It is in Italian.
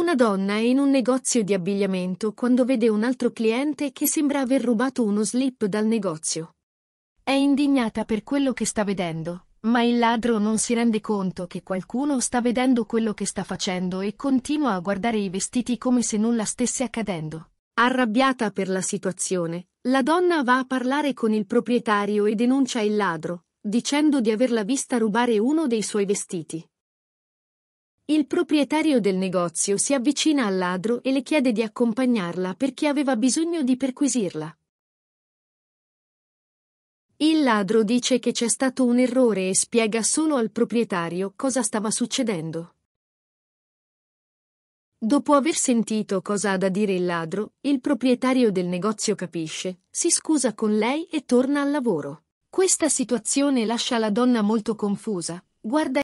Una donna è in un negozio di abbigliamento quando vede un altro cliente che sembra aver rubato uno slip dal negozio. È indignata per quello che sta vedendo, ma il ladro non si rende conto che qualcuno sta vedendo quello che sta facendo e continua a guardare i vestiti come se nulla stesse accadendo. Arrabbiata per la situazione, la donna va a parlare con il proprietario e denuncia il ladro, dicendo di averla vista rubare uno dei suoi vestiti. Il proprietario del negozio si avvicina al ladro e le chiede di accompagnarla perché aveva bisogno di perquisirla. Il ladro dice che c'è stato un errore e spiega solo al proprietario cosa stava succedendo. Dopo aver sentito cosa ha da dire il ladro, il proprietario del negozio capisce, si scusa con lei e torna al lavoro. Questa situazione lascia la donna molto confusa, guarda